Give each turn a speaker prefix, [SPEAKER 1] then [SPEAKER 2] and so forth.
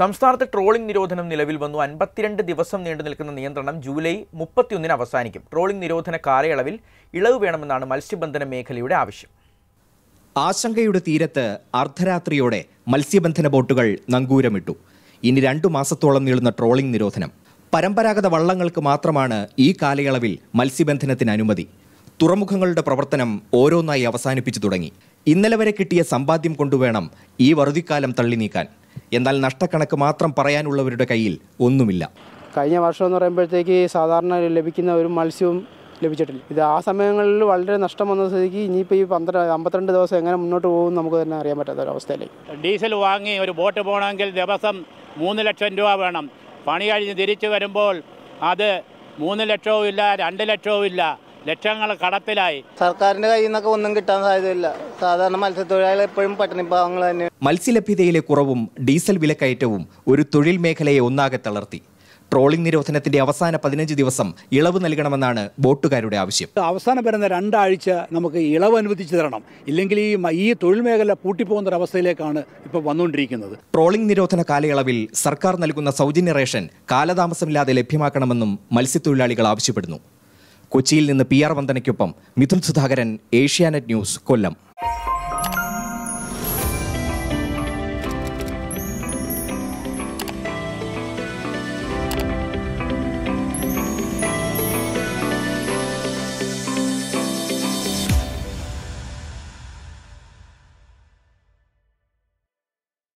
[SPEAKER 1] സംസ്ഥാനത്ത് ട്രോളിംഗ് നിരോധനം നിലവിൽ വന്നു അൻപത്തിരണ്ട് ദിവസം നീണ്ടു നിൽക്കുന്ന നിയന്ത്രണം ജൂലൈ മുപ്പത്തിയൊന്നിന് അവസാനിക്കും ട്രോളിംഗ് നിരോധന കാലയളവിൽ ഇളവ് വേണമെന്നാണ് മത്സ്യബന്ധന മേഖലയുടെ ആവശ്യം ആശങ്കയുടെ തീരത്ത് അർദ്ധരാത്രിയോടെ മത്സ്യബന്ധന ബോട്ടുകൾ നങ്കൂരമിട്ടു ഇനി രണ്ടു മാസത്തോളം നീളുന്ന ട്രോളിംഗ് നിരോധനം പരമ്പരാഗത വള്ളങ്ങൾക്ക് മാത്രമാണ് ഈ കാലയളവിൽ മത്സ്യബന്ധനത്തിന് അനുമതി തുറമുഖങ്ങളുടെ പ്രവർത്തനം ഓരോന്നായി അവസാനിപ്പിച്ചു തുടങ്ങി ഇന്നലെ വരെ കിട്ടിയ സമ്പാദ്യം കൊണ്ടുവേണം ഈ വറുതിക്കാലം തള്ളി നീക്കാൻ എന്നാൽ നഷ്ടക്കണക്ക് മാത്രം പറയാനുള്ളവരുടെ കയ്യിൽ ഒന്നുമില്ല
[SPEAKER 2] കഴിഞ്ഞ വർഷം എന്ന് പറയുമ്പോഴത്തേക്ക് സാധാരണ ലഭിക്കുന്ന ഒരു മത്സ്യവും ലഭിച്ചിട്ടില്ല ഇത് ആ സമയങ്ങളിൽ വളരെ നഷ്ടം വന്ന സ്ഥിതിക്ക് ഇനിയിപ്പോൾ ഈ പന്ത്രണ്ട് അമ്പത്തിരണ്ട് ദിവസം എങ്ങനെ മുന്നോട്ട് പോകും നമുക്ക് തന്നെ അറിയാൻ പറ്റാത്ത ഒരവസ്ഥയിലേക്ക്
[SPEAKER 3] ഡീസൽ വാങ്ങി ഒരു ബോട്ട് പോകണമെങ്കിൽ ദിവസം മൂന്ന് ലക്ഷം രൂപ വേണം പണി കഴിഞ്ഞ് തിരിച്ചു വരുമ്പോൾ അത് മൂന്ന് ലക്ഷവും ഇല്ല രണ്ട് ലക്ഷവും ഇല്ല ലക്ഷങ്ങൾ കടത്തിലായി
[SPEAKER 4] സർക്കാരിന്റെ കയ്യിൽ നിന്നൊക്കെ ഒന്നും കിട്ടാൻ സാധ്യതയില്ല സാധാരണ മത്സ്യത്തൊഴിലാളികൾ എപ്പോഴും പട്ടിണിപ്പാവങ്ങൾ തന്നെ മത്സ്യലഭ്യതയിലെ കുറവും ഡീസൽ
[SPEAKER 1] വിലക്കയറ്റവും ഒരു തൊഴിൽ മേഖലയെ ഒന്നാകെ തളർത്തി ട്രോളിംഗ് നിരോധനത്തിന്റെ അവസാന പതിനഞ്ച് ദിവസം ഇളവ് നൽകണമെന്നാണ് ബോട്ടുകാരുടെ ആവശ്യം
[SPEAKER 5] അവസാനം വരുന്ന രണ്ടാഴ്ച നമുക്ക് ഇളവ് അനുവദിച്ചു തരണം ഇല്ലെങ്കിൽ ഈ ഈ തൊഴിൽ മേഖല പൂട്ടിപ്പോകുന്ന ഒരു അവസ്ഥയിലേക്കാണ് ഇപ്പോൾ വന്നുകൊണ്ടിരിക്കുന്നത്
[SPEAKER 1] ട്രോളിംഗ് നിരോധന കാലയളവിൽ സർക്കാർ നൽകുന്ന സൗജന്യ റേഷൻ കാലതാമസമില്ലാതെ ലഭ്യമാക്കണമെന്നും മത്സ്യത്തൊഴിലാളികൾ ആവശ്യപ്പെടുന്നു കൊച്ചിയിൽ നിന്ന് പി ആർ വന്ദനയ്ക്കൊപ്പം മിഥുൻ സുധാകരൻ ഏഷ്യാനെറ്റ് ന്യൂസ് കൊല്ലം